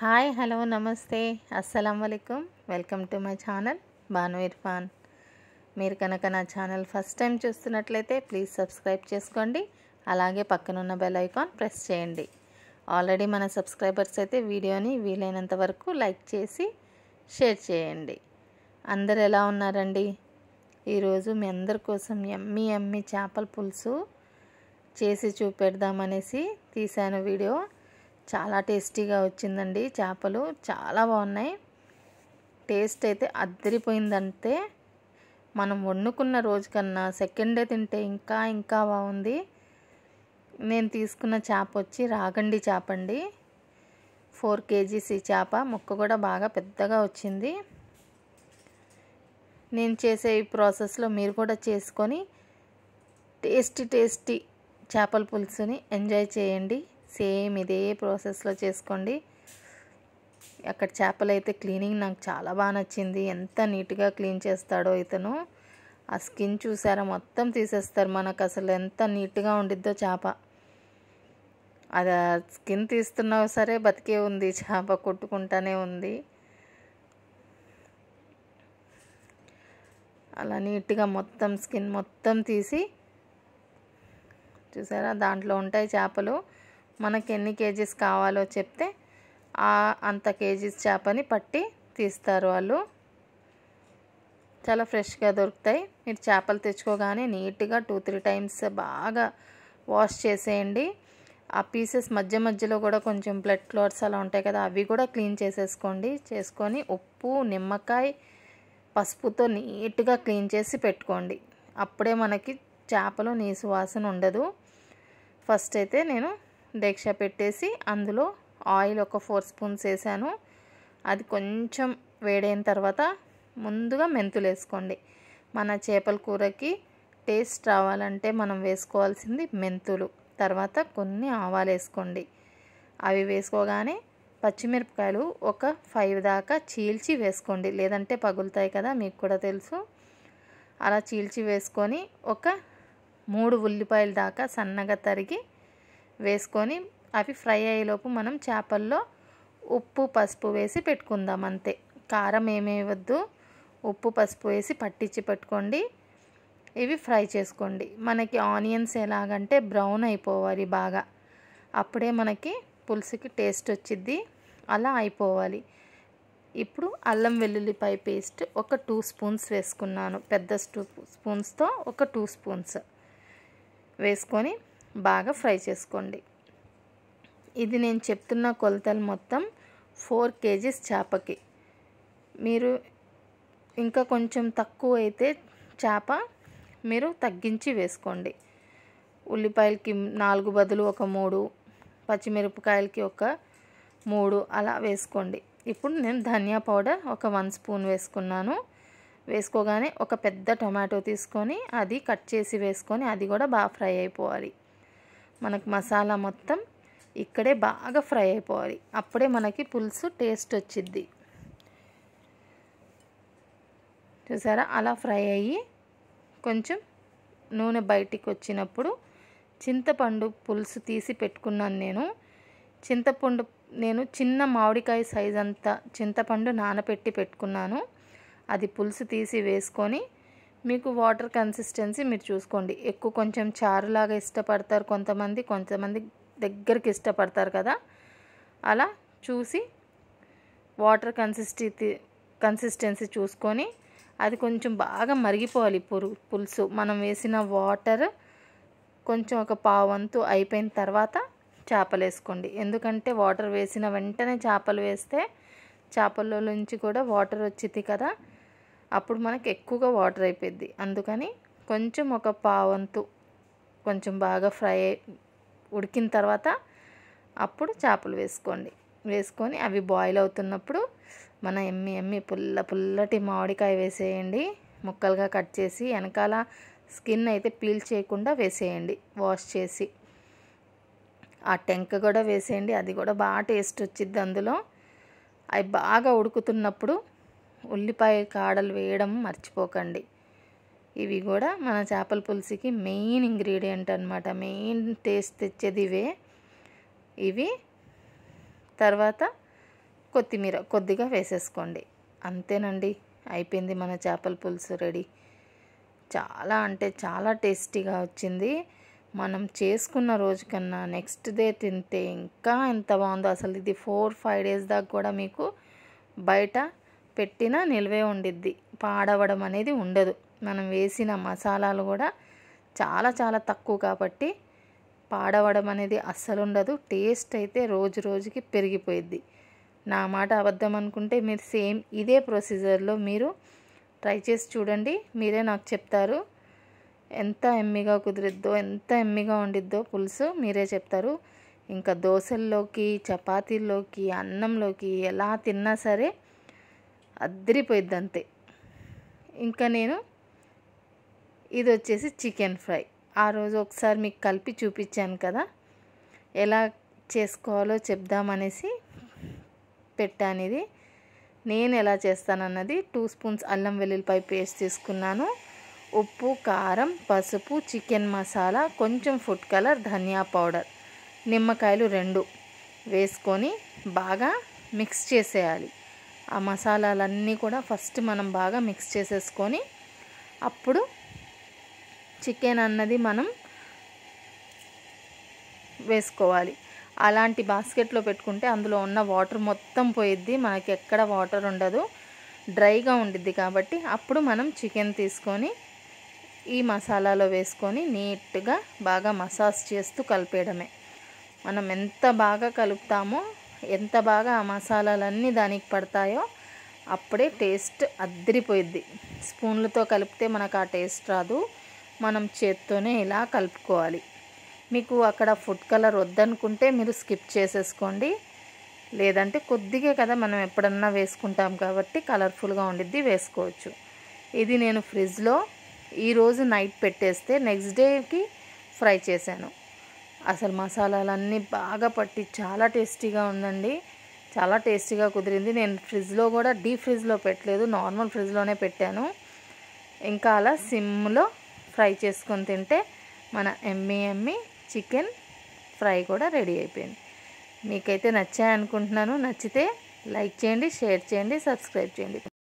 hi hello నమస్తే అస్సలం వలకం welcome to my channel Banu Irfan మీరు కనుక నా ఛానల్ ఫస్ట్ టైం చూస్తున్నట్లయితే ప్లీజ్ సబ్స్క్రైబ్ చేసుకోండి అలాగే పక్కనున్న బెల్ ఐకాన్ ప్రెస్ చేయండి ఆల్రెడీ మన సబ్స్క్రైబర్స్ అయితే వీడియోని వీలైనంత వరకు లైక్ చేసి షేర్ చేయండి అందరు ఎలా ఉన్నారండి ఈరోజు మీ అందరి కోసం ఎమ్మి ఎమ్మి చేపల పులుసు చేసి చూపెడదామనేసి తీశాను వీడియో చాలా టేస్టీగా వచ్చిందండి చేపలు చాలా బాగున్నాయి టేస్ట్ అయితే అద్దరిపోయిందంటే మనం వండుకున్న రోజు కన్నా సెకండ్ డే తింటే ఇంకా ఇంకా బాగుంది నేను తీసుకున్న చేప వచ్చి రాగండి చేప అండి ఫోర్ కేజీస్ ఈ చేప ముక్క కూడా బాగా పెద్దగా వచ్చింది నేను చేసే ఈ ప్రాసెస్లో మీరు కూడా చేసుకొని టేస్టీ టేస్టీ చేపల పులుసుని ఎంజాయ్ చేయండి సేమ్ ఇదే ప్రాసెస్లో చేసుకోండి అక్కడ చేపలు అయితే క్లీనింగ్ నాకు చాలా బాగా నచ్చింది ఎంత నీట్గా క్లీన్ చేస్తాడో ఇతను ఆ స్కిన్ చూసారా మొత్తం తీసేస్తారు మనకు అసలు ఎంత నీట్గా ఉండిద్దో చేప అది స్కిన్ తీస్తున్నా సరే బతికే ఉంది చేప కొట్టుకుంటానే ఉంది అలా నీట్గా మొత్తం స్కిన్ మొత్తం తీసి చూసారా దాంట్లో ఉంటాయి చేపలు మనకి ఎన్ని కేజీస్ కావాలో చెప్తే ఆ అంత కేజీస్ చేపని పట్టి తీస్తారు వాళ్ళు చాలా ఫ్రెష్గా దొరుకుతాయి మీరు చేపలు తెచ్చుకోగానే నీట్గా టూ త్రీ టైమ్స్ బాగా వాష్ చేసేయండి ఆ పీసెస్ మధ్య మధ్యలో కూడా కొంచెం బ్లడ్ క్లాట్స్ అలా ఉంటాయి కదా అవి కూడా క్లీన్ చేసేసుకోండి చేసుకొని ఉప్పు నిమ్మకాయ పసుపుతో నీట్గా క్లీన్ చేసి పెట్టుకోండి అప్పుడే మనకి చేపలో నీసు వాసన ఉండదు ఫస్ట్ అయితే నేను దీక్ష పెట్టేసి అందులో ఆయిల్ ఒక ఫోర్ స్పూన్స్ వేసాను అది కొంచెం వేడైన తర్వాత ముందుగా మెంతులు వేసుకోండి మన చేపల కూరకి టేస్ట్ రావాలంటే మనం వేసుకోవాల్సింది మెంతులు తర్వాత కొన్ని ఆవాలు వేసుకోండి అవి వేసుకోగానే పచ్చిమిరపకాయలు ఒక ఫైవ్ దాకా చీల్చి వేసుకోండి లేదంటే పగులుతాయి కదా మీకు కూడా తెలుసు అలా చీల్చి వేసుకొని ఒక మూడు ఉల్లిపాయల దాకా సన్నగా తరిగి వేసుకొని అవి ఫ్రై అయ్యేలోపు మనం చేపల్లో ఉప్పు పసుపు వేసి పెట్టుకుందాం అంతే కారం వద్దు ఉప్పు పసుపు వేసి పట్టించి పెట్టుకోండి ఇవి ఫ్రై చేసుకోండి మనకి ఆనియన్స్ ఎలాగంటే బ్రౌన్ అయిపోవాలి బాగా అప్పుడే మనకి పులుసుకి టేస్ట్ వచ్చిద్ది అలా అయిపోవాలి ఇప్పుడు అల్లం వెల్లుల్లిపాయ పేస్ట్ ఒక టూ స్పూన్స్ వేసుకున్నాను పెద్ద స్పూన్స్తో ఒక టూ స్పూన్స్ వేసుకొని బాగా ఫ్రై చేసుకోండి ఇది నేను చెప్తున్న కొలతలు మొత్తం ఫోర్ కేజీస్ చేపకి మీరు ఇంకా కొంచెం తక్కువ అయితే చేప మీరు తగ్గించి వేసుకోండి ఉల్లిపాయలకి నాలుగు బదులు ఒక మూడు పచ్చిమిరపకాయలకి ఒక మూడు అలా వేసుకోండి ఇప్పుడు నేను ధనియా పౌడర్ ఒక వన్ స్పూన్ వేసుకున్నాను వేసుకోగానే ఒక పెద్ద టొమాటో తీసుకొని అది కట్ చేసి వేసుకొని అది కూడా బాగా ఫ్రై అయిపోవాలి మనకు మసాలా మొత్తం ఇక్కడే బాగా ఫ్రై అయిపోవాలి అప్పుడే మనకి పులుసు టేస్ట్ వచ్చిద్ది చూసారా అలా ఫ్రై అయ్యి కొంచెం నూనె బయటికి వచ్చినప్పుడు చింతపండు పులుసు తీసి పెట్టుకున్నాను నేను చింతపండు నేను చిన్న మామిడికాయ సైజ్ అంత చింతపండు నానపెట్టి పెట్టుకున్నాను అది పులుసు తీసి వేసుకొని మీకు వాటర్ కన్సిస్టెన్సీ మీరు చూసుకోండి ఎక్కువ కొంచెం చారులాగా ఇష్టపడతారు కొంతమంది కొంతమంది దగ్గరికి ఇష్టపడతారు కదా అలా చూసి వాటర్ కన్సిస్టీ కన్సిస్టెన్సీ చూసుకొని అది కొంచెం బాగా మరిగిపోవాలి పురు పులుసు మనం వేసిన వాటర్ కొంచెం ఒక పావంతు అయిపోయిన తర్వాత చేపలు వేసుకోండి ఎందుకంటే వాటర్ వేసిన వెంటనే చేపలు వేస్తే చేపల్లో నుంచి కూడా వాటర్ వచ్చింది కదా అప్పుడు మనకు ఎక్కువగా వాటర్ అయిపోద్ది అందుకని కొంచెం ఒక పావంతు కొంచెం బాగా ఫ్రై ఉడికిన తర్వాత అప్పుడు చేపలు వేసుకోండి వేసుకొని అవి బాయిల్ అవుతున్నప్పుడు మన ఎమ్మి ఎమ్మి పుల్ల పుల్లటి మామిడికాయ వేసేయండి ముక్కలుగా కట్ చేసి వెనకాల స్కిన్ అయితే పీల్ చేయకుండా వేసేయండి వాష్ చేసి ఆ టెంక కూడా వేసేయండి అది కూడా బాగా టేస్ట్ వచ్చింది అందులో అవి బాగా ఉడుకుతున్నప్పుడు ఉల్లిపాయ కాడలు వేయడం మర్చిపోకండి ఇవి కూడా మన చేపల పులుసుకి మెయిన్ ఇంగ్రీడియంట్ అనమాట మెయిన్ టేస్ట్ తెచ్చేది ఇవే ఇవి తర్వాత కొత్తిమీర కొద్దిగా వేసేసుకోండి అంతేనండి అయిపోయింది మన చేపల పులుసు రెడీ చాలా అంటే చాలా టేస్టీగా వచ్చింది మనం చేసుకున్న రోజు కన్నా నెక్స్ట్ డే తింటే ఇంకా ఎంత బాగుందో అసలు ఇది ఫోర్ ఫైవ్ డేస్ దాకా కూడా మీకు బయట పెట్టినా నిల్వే ఉండిద్ది పాడవడం అనేది ఉండదు మనం వేసిన మసాలాలు కూడా చాలా చాలా తక్కువ కాబట్టి పాడవడం అనేది అస్సలు ఉండదు టేస్ట్ అయితే రోజు రోజుకి పెరిగిపోయిద్ది నా మాట అబద్ధం అనుకుంటే మీరు సేమ్ ఇదే ప్రొసీజర్లో మీరు ట్రై చేసి చూడండి మీరే నాకు చెప్తారు ఎంత ఎమ్మిగా కుదిరిద్దో ఎంత ఎమ్మిగా ఉండిద్దో పులుసు మీరే చెప్తారు ఇంకా దోశల్లోకి చపాతీల్లోకి అన్నంలోకి ఎలా తిన్నా సరే అద్దరిపోయిద్ది అంతే ఇంకా నేను ఇది వచ్చేసి చికెన్ ఫ్రై ఆ రోజు ఒకసారి మీకు కలిపి చూపించాను కదా ఎలా చేసుకోవాలో చెప్దామనేసి పెట్టాను ఇది నేను ఎలా చేస్తానన్నది టూ స్పూన్స్ అల్లం వెల్లుల్లిపాయ పేస్ట్ తీసుకున్నాను ఉప్పు కారం పసుపు చికెన్ మసాలా కొంచెం ఫుడ్ కలర్ ధనియా పౌడర్ నిమ్మకాయలు రెండు వేసుకొని బాగా మిక్స్ చేసేయాలి ఆ మసాలాలన్నీ కూడా ఫస్ట్ మనం బాగా మిక్స్ చేసేసుకొని అప్పుడు చికెన్ అన్నది మనం వేసుకోవాలి అలాంటి బాస్కెట్లో పెట్టుకుంటే అందులో ఉన్న వాటర్ మొత్తం పోయిద్ది మనకి ఎక్కడ వాటర్ ఉండదు డ్రైగా ఉండిద్ది కాబట్టి అప్పుడు మనం చికెన్ తీసుకొని ఈ మసాలాలో వేసుకొని నీట్గా బాగా మసాజ్ చేస్తూ కలిపేయడమే మనం ఎంత బాగా కలుపుతామో ఎంత బాగా ఆ మసాలాలన్నీ దానికి పడతాయో అప్పుడే టేస్ట్ అద్దరిపోయిద్ది స్పూన్లతో కలిపితే మనకు ఆ టేస్ట్ రాదు మనం చేత్తోనే ఇలా కలుపుకోవాలి మీకు అక్కడ ఫుడ్ కలర్ వద్దనుకుంటే మీరు స్కిప్ చేసేసుకోండి లేదంటే కొద్దిగా కదా మనం ఎప్పుడన్నా వేసుకుంటాం కాబట్టి కలర్ఫుల్గా ఉండిద్ది వేసుకోవచ్చు ఇది నేను ఫ్రిడ్జ్లో ఈరోజు నైట్ పెట్టేస్తే నెక్స్ట్ డేకి ఫ్రై చేశాను అసలు మసాలాలన్నీ బాగా పట్టి చాలా టేస్టీగా ఉందండి చాలా టేస్టీగా కుదిరింది నేను ఫ్రిడ్జ్లో కూడా డీప్ ఫ్రిడ్జ్లో పెట్టలేదు నార్మల్ ఫ్రిడ్జ్లోనే పెట్టాను ఇంకా అలా సిమ్లో ఫ్రై చేసుకొని తింటే మన ఎమ్మీ ఎమ్మి చికెన్ ఫ్రై కూడా రెడీ అయిపోయింది మీకైతే నచ్చాయనుకుంటున్నాను నచ్చితే లైక్ చేయండి షేర్ చేయండి సబ్స్క్రైబ్ చేయండి